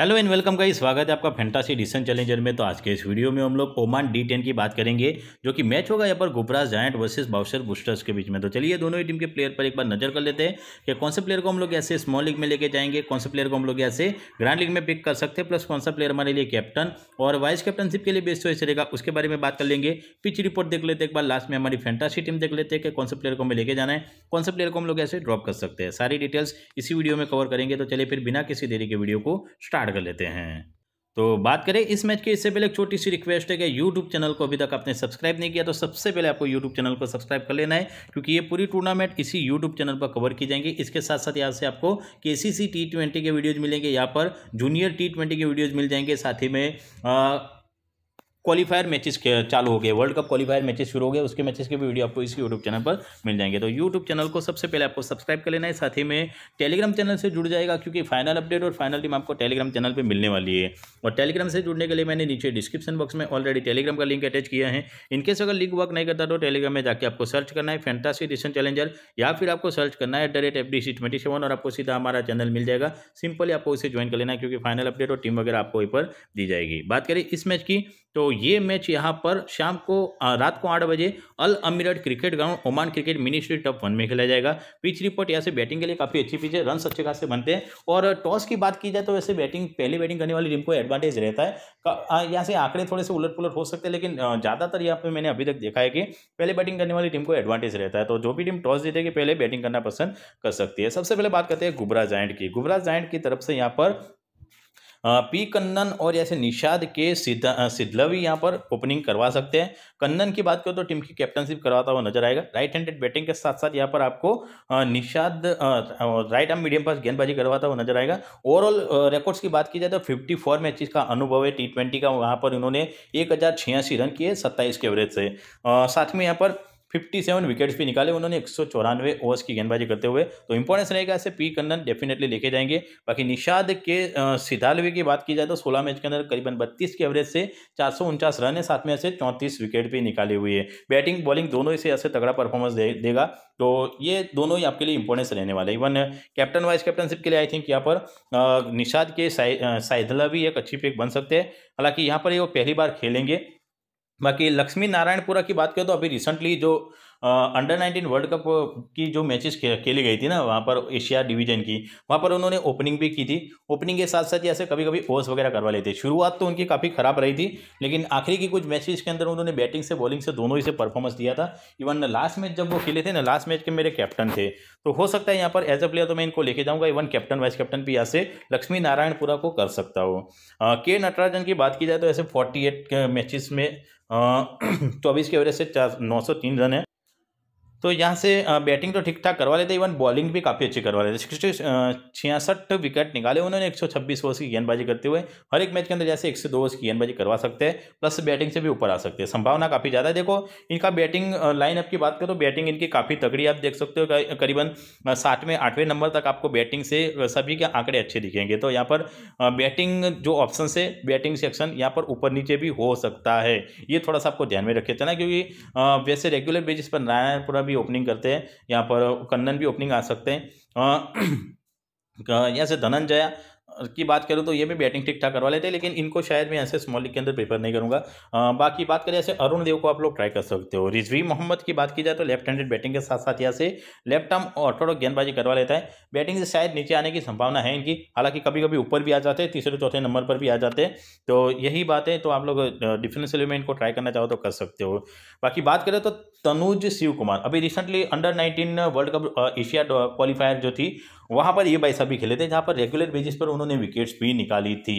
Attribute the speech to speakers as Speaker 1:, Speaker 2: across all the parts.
Speaker 1: hello and welcome का स्वागत है आपका फैंटासी डिसन चैलेंजर में तो आज के इस वीडियो में हम लोग ओमान डी टेन की बात करेंगे जो कि मैच होगा यहाँ पर गुपराज जायंट वर्सेस बाउसर बुस्टर्स के बीच में तो चलिए दोनों ही टीम के प्लेयर पर एक बार नजर कर लेते हैं कि कौन से प्लेयर को हम लोग ऐसे स्मॉल लीग में लेके जाएंगे कौन से प्लेयर को हम लोग ऐसे ग्रांड लीग में पिक कर सकते हैं प्लस कौन सा प्लेयर हमारे लिए कैप्टन और वाइस कैप्टनशिप के लिए बेस्ट चॉइस रहेगा उसके बारे में बात कर लेंगे पिच रिपोर्ट देख लेते एक बार लास्ट में हमारी फैंटासी टीम देख लेते हैं कि कौन से प्लेयर को हमें लेके जाना है कौन से प्लेयर को हम लोग ऐसे ड्रॉप कर सकते हैं सारी डिटेल्स इसी वीडियो में कवर करेंगे तो चलिए फिर बिना किसी देरी के वीडियो को स्टार्ट स्टार्ट कर लेते हैं तो बात करें इस मैच की इससे पहले एक छोटी सी रिक्वेस्ट है कि यूट्यूब चैनल को अभी तक आपने सब्सक्राइब नहीं किया तो सबसे पहले आपको यूट्यूब चैनल को सब्सक्राइब कर लेना है क्योंकि ये पूरी टूर्नामेंट इसी यूट्यूब चैनल पर कवर की जाएंगी इसके साथ साथ यहाँ से आपको K C C T twenty के वीडियोज़ मिलेंगे यहाँ पर जूनियर टी ट्वेंटी के वीडियोज़ मिल जाएंगे साथ ही में आ, क्वालिफायर मैचेस चालू हो गए वर्ल्ड कप क्वालिफायर मैचेस शुरू हो गए उसके मैचेस के भी वीडियो आपको इस यूट्यूब चैनल पर मिल जाएंगे तो यूट्यूब चैनल को सबसे पहले आपको सब्सक्राइब कर लेना है साथ ही में टेलीग्राम चैनल से जुड़ जाएगा क्योंकि फाइनल अपडेट और फाइनल टीम आपको टेलीग्राम चैनल पर मिलने वाली है और टेलीग्राम से जुड़ने के लिए मैंने नीचे डिस्क्रिप्शन बॉक्स में ऑलरेडी टेलीग्राम का लिंक अटैच किया है इनकेस अगर लिंक वर्क नहीं करता तो टेलीग्राम में जाकर आपको सर्च करना है फैंटासी डिशन चैलेंजर या फिर आपको सर्च करना है at the rate F D C twenty seven और आपको सीधा हमारा चैनल मिल जाएगा सिंपली आपको उसे ज्वाइन कर लेना है क्योंकि फाइनल अपडेट और टीम वगैरह आपको वहीं पर दी जाएगी बात करें इस मैच की तो ये मैच यहाँ पर शाम को रात को आठ बजे Al Amerat cricket ground Oman cricket ministry top one में खेला जाएगा पिच रिपोर्ट यहाँ से बैटिंग के लिए काफ़ी अच्छी पिच है रन अच्छे खासे बनते हैं और टॉस की बात की जाए तो वैसे बैटिंग पहले बैटिंग करने वाली टीम को एडवांटेज रहता है यहाँ से आंकड़े थोड़े से उलट पुलट हो सकते हैं लेकिन ज़्यादातर यहाँ पर मैंने अभी तक देखा है कि पहले बैटिंग करने वाली टीम को एडवांटेज रहता है तो जो भी टीम टॉस जीतेगी पहले बैटिंग करना पसंद कर सकती है सबसे पहले बात करते हैं गुबरा जाइंट की गुबरा जाइंट की तरफ से यहाँ पर पी कन्नन और ऐसे निषाद के सिद्धलवी यहाँ पर ओपनिंग करवा सकते हैं कन्नन की बात करो तो टीम की कैप्टनशिप करवाता हुआ नजर आएगा राइट हैंडेड बैटिंग के साथ साथ यहाँ पर आपको Nishad right arm medium pace गेंदबाजी करवाता हुआ नजर आएगा ओवरऑल रिकॉर्ड्स की बात की जाए तो फिफ्टी फोर मैचेस का अनुभव है टी ट्वेंटी का वहाँ पर इन्होंने एक रन किए सत्ताईस के एवरेज से साथ में यहाँ पर फिफ्टी सेवन विकेट्स भी निकाले उन्होंने एक सौ चौरानवे ओवर्स की गेंदबाजी करते हुए तो इंपॉर्टेंस रहेगा ऐसे पी कन्न डेफिनेटली लेके जाएंगे बाकी निषाद के सिधालवे की बात की जाए तो सोलह मैच के अंदर करीबन बत्तीस के एवरेज से चार सौ उनचास रन है साथ में ऐसे चौंतीस विकेट भी निकाले हुए हैं बैटिंग बॉलिंग दोनों ही से ऐसे तगड़ा परफॉर्मेंस दे, देगा तो ये दोनों ही आपके लिए इंपॉर्टेंस रहने वाले इवन कैप्टन वाइस कैप्टनशिप के लिए आई थिंक यहाँ पर निषाद के साइधला भी एक अच्छी पिक बन सकते हैं हालांकि यहाँ पर ये वो पहली बार खेलेंगे बाकी लक्ष्मी नारायणपुरा की बात करें तो अभी रिसेंटली जो अंडर नाइनटीन वर्ल्ड कप की जो मैचेस खे, खेली गई थी ना वहाँ पर एशिया डिवीजन की वहाँ पर उन्होंने ओपनिंग भी की थी ओपनिंग के साथ साथ ऐसे कभी कभी ओवर्स वगैरह करवा लेते शुरुआत तो उनकी काफ़ी ख़राब रही थी लेकिन आखिरी की कुछ मैचेस के अंदर उन्होंने बैटिंग से बॉलिंग से दोनों ही से परफॉर्मेंस दिया था इवन लास्ट मैच जब वो खेले थे ना लास्ट मैच के मेरे कैप्टन थे तो हो सकता है यहाँ पर एज अ प्लेयर तो मैं इनको लेके जाऊँगा इवन कैप्टन वाइस कैप्टन भी यहाँ से लक्ष्मी नारायणपुरा को कर सकता हूँ के नटराजन की बात की जाए तो ऐसे फोर्टी एट मैचेस में चौबीस के एवरेज से चार नौ सौ तीन रन है तो यहाँ से बैटिंग तो ठीक ठाक करवा लेते इवन बॉलिंग भी काफ़ी अच्छी करवा लेते सिक्सटी छियासठ विकेट निकाले उन्होंने 126 ओवर की गेंदबाजी करते हुए हर एक मैच के अंदर जैसे एक से दो ओवर की गेंदबाजी करवा सकते हैं प्लस बैटिंग से भी ऊपर आ सकते हैं संभावना काफ़ी ज़्यादा है देखो इनका बैटिंग लाइनअप की बात करो बैटिंग इनकी काफ़ी तगड़ी आप देख सकते हो करीबन सातवें आठवें नंबर तक आपको बैटिंग से सभी के आंकड़े अच्छे दिखेंगे तो यहाँ पर बैटिंग जो ऑप्शन से बैटिंग सेक्शन यहाँ पर ऊपर नीचे भी हो सकता है ये थोड़ा सा आपको ध्यान में रखे चलना क्योंकि वैसे रेगुलर बेसिस पर नारायणपुरा भी ओपनिंग करते हैं यहाँ पर कन्नन भी ओपनिंग आ सकते हैं यहाँ से धनंजय की बात करूँ तो ये भी बैटिंग ठीक ठाक करवा लेते हैं लेकिन इनको शायद मैं ऐसे स्मॉल लीग के अंदर प्रेफर नहीं करूँगा बाकी बात करें ऐसे अरुण देव को आप लोग ट्राई कर सकते हो रिजवी मोहम्मद की बात की जाए तो लेफ्ट हैंडेड बैटिंग के साथ साथ यहाँ से लेफ्ट आर्म और थोड़ा गेंदबाजी करवा लेता है बैटिंग से शायद नीचे आने की संभावना है इनकी हालांकि कभी कभी ऊपर भी आ जाते हैं तीसरे चौथे नंबर पर भी आ जाते हैं तो यही बात है तो आप लोग डिफेंस में इनको ट्राई करना चाहो तो कर सकते हो बाकी बात करें तो तनुज शिव कुमार अभी recently under nineteen world cup Asia qualifier जो थी वहाँ पर ये भाई सभी खेले थे जहाँ पर रेगुलर बेसिस पर उन्होंने उन्होंने विकेट्स भी निकाली थी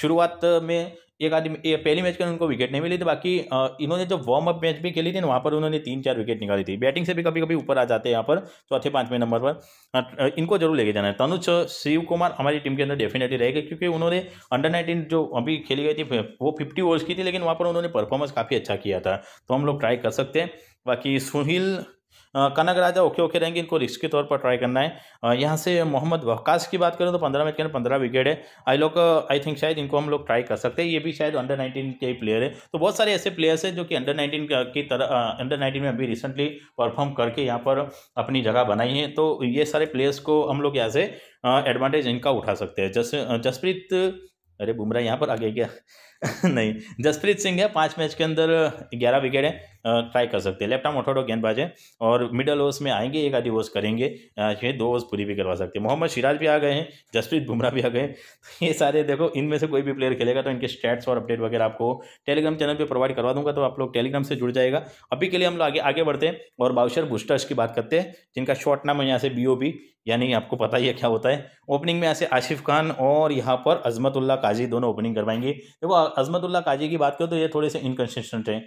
Speaker 1: शुरुआत में एक आदमी पहली मैच के उनको विकेट नहीं मिली थी बाकी इन्होंने जो वार्म अप मैच भी खेली थी ना वहाँ पर उन्होंने तीन चार विकेट निकाली थी बैटिंग से भी कभी कभी ऊपर आ जाते हैं यहाँ पर चौथे पाँचवें नंबर पर इनको जरूर लेके जाना है तनुज शिव कुमार हमारी टीम के अंदर डेफिनेटली रहेगा क्योंकि उन्होंने अंडर नाइनटीन जो अभी खेली गई थी वो फिफ्टी ओवर्स की थी लेकिन वहाँ पर उन्होंने परफॉर्मेंस काफ़ी अच्छा किया था तो हम लोग ट्राई कर सकते हैं बाकी सुनील कनक राजा ओके ओके रहेंगे इनको रिस्क के तौर पर ट्राई करना है यहाँ से मोहम्मद वहकाश की बात करें तो पंद्रह मैच के अंदर पंद्रह विकेट है आई लोग आई थिंक शायद इनको हम लोग ट्राई कर सकते हैं ये भी शायद अंडर नाइनटीन के प्लेयर है तो बहुत सारे ऐसे प्लेयर्स हैं जो कि अंडर नाइनटीन की तरह अंडर नाइनटीन में अभी रिसेंटली परफॉर्म करके यहाँ पर अपनी जगह बनाई है तो ये सारे प्लेयर्स को हम लोग यहाँ से एडवांटेज इनका उठा सकते हैं जस जसप्रीत अरे बुमराह यहाँ पर आगे गया नहीं जसप्रीत सिंह है पाँच मैच के अंदर ग्यारह विकेट है ट्राई कर सकते हैं लेफ्ट आर्म ऑर्थोडॉक गेंदबाज है और मिडल ओवर्स में आएंगे एक आधी ओवर्स करेंगे ये दो ओवर्स पूरी भी करवा सकते हैं मोहम्मद सिराज भी आ गए हैं जसप्रीत बुमराह भी आ गए तो ये सारे देखो इनमें से कोई भी प्लेयर खेलेगा तो इनके स्टैट्स और अपडेट वगैरह आपको टेलीग्राम चैनल पर प्रोवाइड करवा दूंगा तो आप लोग टेलीग्राम से जुड़ जाएगा अभी के लिए हम लोग आगे आगे बढ़ते हैं और बाउशर बूस्टर्स की बात करते हैं जिनका शॉर्ट नाम है यहाँ से बी ओ बी यानी आपको पता ही है क्या होता है ओपनिंग में ऐसे आशिफ खान और यहाँ पर अजमतुल्ला काजी दोनों ओपनिंग करवाएंगे देखो अजमतुल्ला काजी की बात करें तो ये थोड़े से इनकन्सिस्टेंट हैं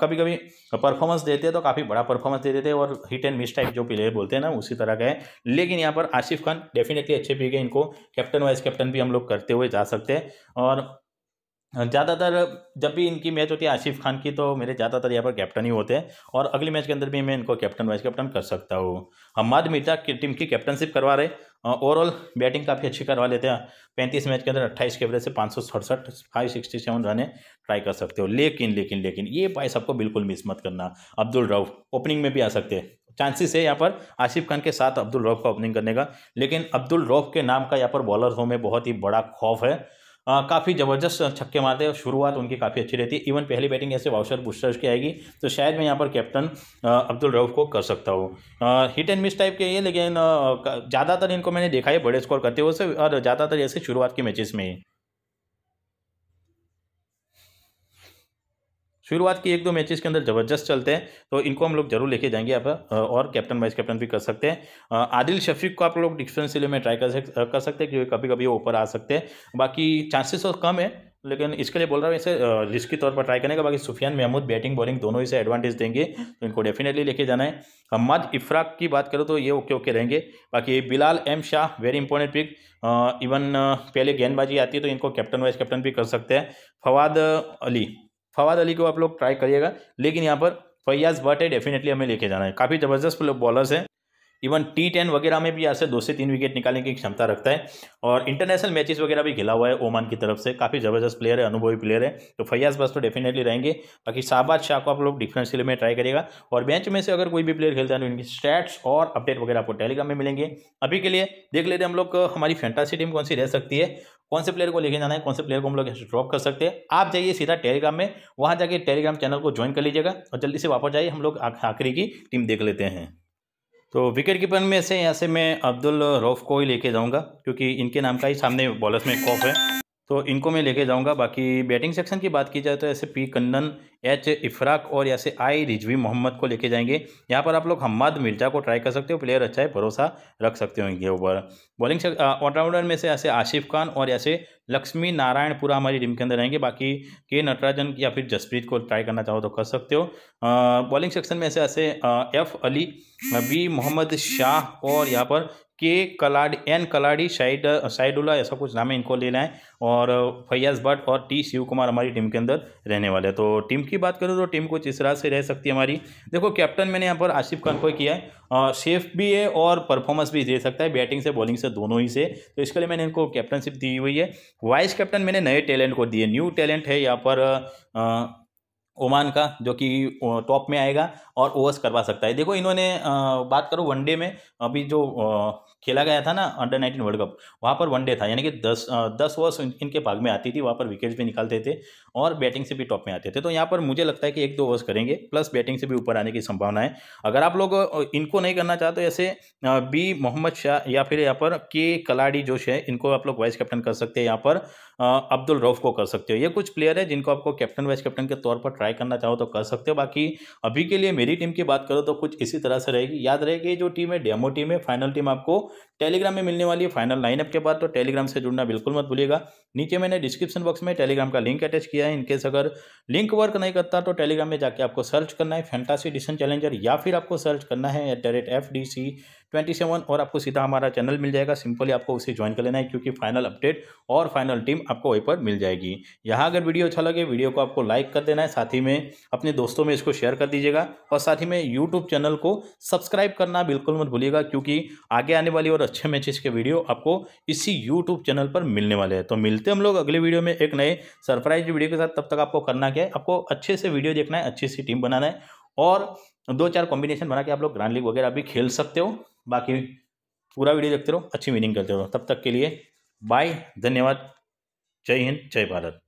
Speaker 1: कभी कभी परफॉर्मेंस देते हैं तो काफ़ी बड़ा परफॉर्मेंस दे देते हैं और हिट एंड मिस टाइप जो प्लेयर बोलते हैं ना उसी तरह का है लेकिन यहाँ पर आसिफ खान डेफिनेटली अच्छे पिक है इनको कैप्टन वाइस कैप्टन भी हम लोग करते हुए जा सकते हैं और ज़्यादातर जब भी इनकी मैच होती है आसिफ खान की तो मेरे ज़्यादातर यहाँ पर कैप्टन ही होते हैं और अगले मैच के अंदर भी मैं इनको कैप्टन वाइस कैप्टन कर सकता हूँ हमाद मिर्जा की टीम की कैप्टनशिप करवा रहे ओवरऑल बैटिंग काफ़ी अच्छी करवा लेते हैं पैंतीस मैच के अंदर अट्ठाईस के से पाँच सौ सड़सठ फाइव सिक्सटी सेवन रहने ट्राई कर सकते हो लेकिन लेकिन लेकिन ये बाइस आपको बिल्कुल मिस मत करना अब्दुल रऊफ ओपनिंग में भी आ सकते हैं चांसेस है यहाँ पर आसिफ खान के साथ अब्दुल रौफ का ओपनिंग करने का लेकिन अब्दुल रौफ़ के नाम का यहाँ पर बॉलर हो में बहुत ही बड़ा खौफ है काफ़ी ज़बरदस्त छक्के मारते हैं शुरुआत उनकी काफ़ी अच्छी रहती है इवन पहली बैटिंग ऐसे वाउशर बुस्टर्स की आएगी तो शायद मैं यहाँ पर कैप्टन अब्दुल रऊफ़ को कर सकता हूँ हिट एंड मिस टाइप के ये लेकिन ज़्यादातर इनको मैंने देखा है बड़े स्कोर करते हुए और ज़्यादातर ऐसे शुरुआत के मैचेस में शुरुआत की एक दो मैचेस के अंदर ज़बरदस्त चलते हैं तो इनको हम लोग जरूर लेके जाएंगे आप और कैप्टन वाइस कैप्टन भी कर सकते हैं आदिल शफीक को आप लोग डिफेंस सिले में ट्राई कर सकते हैं क्योंकि कभी कभी वो ऊपर आ सकते हैं बाकी चांसेस तो कम है लेकिन इसके लिए बोल रहा हूँ इसे रिस्क के तौर पर ट्राई करने का बाकी सुफियान महमूद बैटिंग बॉलिंग दोनों इसे एडवांटेज देंगे तो इनको डेफिनेटली लेके जाना है हम्मद इफ्राक की बात करो तो ये ओके ओके रहेंगे बाकी Bilal M Shah very important pick even पहले गेंदबाजी आती है तो इनको कैप्टन वाइस कैप्टन भी कर सकते हैं फवाद अली फवाद अली को आप लोग ट्राई करिएगा लेकिन यहाँ पर फैयाज भट्ट है डेफिनेटली हमें लेके जाना है काफ़ी ज़बरदस्त बॉलर्स हैं इवन टी टेन वगैरह में भी यहाँ से दो से तीन विकेट निकालने की क्षमता रखता है और इंटरनेशनल मैचेस वगैरह भी खेला हुआ है ओमान की तरफ से काफ़ी ज़बरदस्त प्लेयर है अनुभवी प्लेयर है तो फैयाज बस तो डेफिनेटली रहेंगे बाकी शाहबाद शाह को आप लोग डिफरेंशियल में ट्राई करेगा और बेंच में से अगर कोई भी प्लेयर खेलता है तो इनकी स्टैट्स और अपडेट वगैरह आपको टेलीग्राम में मिलेंगे अभी के लिए देख लेते हैं हम लोग हमारी फैंटासी टीम कौन सी रह सकती है कौन से प्लेयर को लेके जाना है कौन से प्लेयर को हम लोग ड्रॉप कर सकते हैं आप जाइए सीधा टेलीग्राम में वहाँ जाके टेलीग्राम चैनल को ज्वाइन कर लीजिएगा और जल्दी से वापस जाइए हम लोग आखिरी की टीम देख लेते हैं तो विकेट कीपर में से ऐसे मैं अब्दुल रौफ को ही लेके जाऊंगा क्योंकि इनके नाम का ही सामने बॉलर्स में कॉफ है तो इनको मैं लेके जाऊंगा बाकी बैटिंग सेक्शन की बात की जाए तो ऐसे पी कन्नन एच इफराक और ऐसे आई रिजवी मोहम्मद को लेके जाएंगे यहाँ पर आप लोग हम्माद मिर्जा को ट्राई कर सकते हो प्लेयर अच्छा है भरोसा रख सकते हो इनके ऊपर बॉलिंग ऑलराउंडर में से ऐसे आशिफ खान और ऐसे लक्ष्मी नारायणपुरा हमारी टीम के अंदर रहेंगे बाकी के नटराजन या फिर जसप्रीत को ट्राई करना चाहो तो कर सकते हो बॉलिंग सेक्शन में ऐसे ऐसे एफ अली बी मोहम्मद शाह और यहाँ पर के कलाडी एन कलाडी साइड साइडुला ऐसा कुछ नाम है इनको लेना है और फैयाज भट्ट और टी शिव कुमार हमारी टीम के अंदर रहने वाले हैं तो टीम की बात करूँ तो टीम कुछ इस तरह से रह सकती है हमारी देखो कैप्टन मैंने यहाँ पर आसिफ खान को किया है सेफ भी है और परफॉर्मेंस भी दे सकता है बैटिंग से बॉलिंग से दोनों ही से तो इसके लिए मैंने इनको कैप्टनशिप दी हुई है वाइस कैप्टन मैंने नए टैलेंट को दिए न्यू टैलेंट है यहाँ पर ओमान का जो कि टॉप में आएगा और ओवर्स करवा सकता है देखो इन्होंने बात करो वनडे में अभी जो खेला गया था ना अंडर नाइनटीन वर्ल्ड कप वहाँ पर वनडे था यानी कि दस दस ओवर्स इनके भाग में आती थी वहाँ पर विकेट्स भी निकालते थे और बैटिंग से भी टॉप में आते थे तो यहाँ पर मुझे लगता है कि एक दो ओवर्स करेंगे प्लस बैटिंग से भी ऊपर आने की संभावना है अगर आप लोग इनको नहीं करना चाहते ऐसे बी मोहम्मद शाह या फिर यहाँ पर के कलाड़ी जोश है इनको आप लोग वाइस कैप्टन कर सकते हैं यहाँ पर अब्दुल रऊफ को कर सकते हो ये कुछ प्लेयर है जिनको आपको कैप्टन वाइस कैप्टन के तौर पर ट्राई करना चाहो तो कर सकते हो बाकी अभी के लिए मेरी टीम की बात करो तो कुछ इसी तरह से रहेगी याद रहे कि जो टीम है डेमो टीम है फाइनल टीम आपको टेलीग्राम में मिलने वाली है फाइनल लाइनअप के बाद तो टेलीग्राम से जुड़ना बिल्कुल मत भूलिएगा नीचे मैंने डिस्क्रिप्शन बॉक्स में टेलीग्राम का लिंक अटैच किया है इनकेस अगर लिंक वर्क नहीं करता तो टेलीग्राम में जाके आपको सर्च करना है फैंटासी डिसन चैलेंजर या फिर आपको सर्च करना है at the rate F D C twenty seven और आपको सीधा हमारा चैनल मिल जाएगा सिंपली आपको उसे ज्वाइन कर लेना है क्योंकि फाइनल अपडेट और फाइनल टीम आपको वहीं पर मिल जाएगी यहाँ अगर वीडियो अच्छा लगे वीडियो को आपको लाइक कर देना है साथ ही में अपने दोस्तों में इसको शेयर कर दीजिएगा और साथ ही में यूट्यूब चैनल को सब्सक्राइब करना बिल्कुल मत भूलिएगा क्योंकि आगे आने वाली और अच्छे मैचेस के वीडियो आपको इसी यूट्यूब चैनल पर मिलने वाले हैं तो मिलते हम लोग अगले वीडियो में एक नए सरप्राइज वीडियो के साथ तब तक आपको करना क्या है आपको अच्छे से वीडियो देखना है अच्छी सी टीम बनाना है और दो चार कॉम्बिनेशन बना के आप लोग ग्रांड लीग वगैरह भी खेल सकते हो बाकी पूरा वीडियो देखते रहो अच्छी मीनिंग करते रहो तब तक के लिए बाय धन्यवाद जय हिंद जय भारत